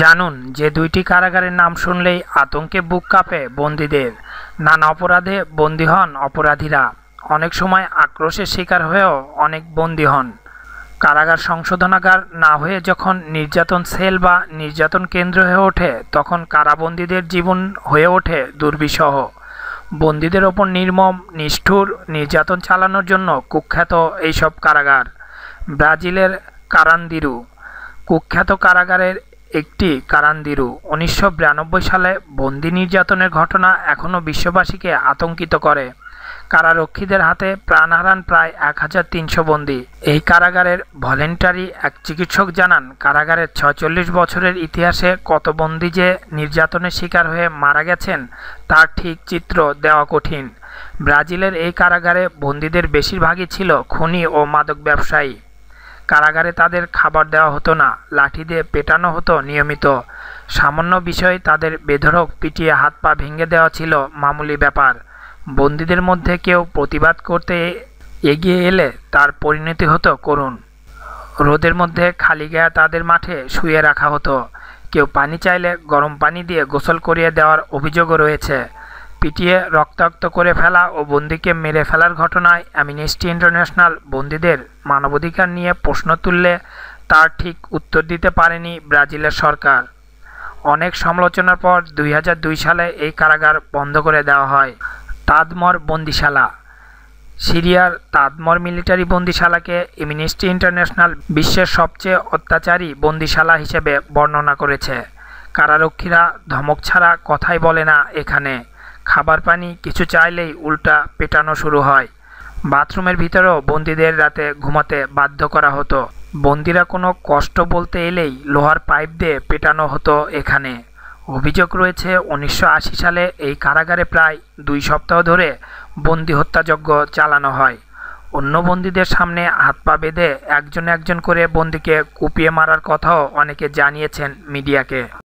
জানুন যে দুইটি কারাগারের নাম শুনলেই আতঙ্কে বুক কাঁপে বন্দীদের নানা অপরাধে বন্দী হন অপরাধীরা অনেক সময় আক্রোশের শিকার হয়েও অনেক বন্দী হন কারাগার সংশোধনাগার না হয়ে যখন নির্যাতন সেল বা নির্যাতন কেন্দ্র হয়ে ওঠে তখন কারাবন্দীদের জীবন হয়ে ওঠে দুর্বিষহ বন্দীদের ওপর নির্মম নিষ্ঠুর নির্যাতন চালানোর জন্য কুখ্যাত এইসব কারাগার ব্রাজিলের কারান্দিরু কুখ্যাত কারাগারের একটি কারান্দিরু উনিশশো সালে বন্দি নির্যাতনের ঘটনা এখনও বিশ্ববাসীকে আতঙ্কিত করে কারারক্ষীদের হাতে প্রাণ হারান প্রায় এক হাজার তিনশো বন্দি এই কারাগারের ভলেন্টারি এক চিকিৎসক জানান কারাগারের ছয়চল্লিশ বছরের ইতিহাসে কত বন্দি যে নির্যাতনের শিকার হয়ে মারা গেছেন তার ঠিক চিত্র দেওয়া কঠিন ব্রাজিলের এই কারাগারে বন্দীদের বেশিরভাগই ছিল খুনি ও মাদক ব্যবসায়ী কারাগারে তাদের খাবার দেওয়া হতো না লাঠি দিয়ে পেটানো হতো নিয়মিত সামান্য বিষয়ে তাদের বেধরক পিটিয়ে হাত পা ভেঙে দেওয়া ছিল মামুলি ব্যাপার বন্দীদের মধ্যে কেউ প্রতিবাদ করতে এগিয়ে এলে তার পরিণতি হতো করুণ রোদের মধ্যে খালি গায়ে তাদের মাঠে শুয়ে রাখা হতো কেউ পানি চাইলে গরম পানি দিয়ে গোসল করিয়ে দেওয়ার অভিযোগও রয়েছে পিটিয়ে রক্তাক্ত করে ফেলা ও বন্দিকে মেরে ফেলার ঘটনায় অ্যামিনিস্টি ইন্টারন্যাশনাল বন্দীদের মানবাধিকার নিয়ে প্রশ্ন তুললে তার ঠিক উত্তর দিতে পারেনি ব্রাজিলের সরকার অনেক সমালোচনার পর দুই সালে এই কারাগার বন্ধ করে দেওয়া হয় তাদমর বন্দিশালা সিরিয়ার তাদমর মিলিটারি বন্দিশালাকে ইমিনিস্ট্রি ইন্টারন্যাশনাল বিশ্বের সবচেয়ে অত্যাচারী বন্দিশালা হিসেবে বর্ণনা করেছে কারারক্ষীরা ধমক ছাড়া কথাই বলে না এখানে খাবার পানি কিছু চাইলেই উল্টা পেটানো শুরু হয় বাথরুমের ভিতরেও বন্দীদের রাতে ঘুমাতে বাধ্য করা হতো বন্দিরা কোনো কষ্ট বলতে এলেই লোহার পাইপ দিয়ে পেটানো হতো এখানে অভিযোগ রয়েছে উনিশশো সালে এই কারাগারে প্রায় দুই সপ্তাহ ধরে বন্দি হত্যাযজ্ঞ চালানো হয় অন্য বন্দীদের সামনে হাত পা বেঁধে একজন একজন করে বন্দিকে কুপিয়ে মারার কথাও অনেকে জানিয়েছেন মিডিয়াকে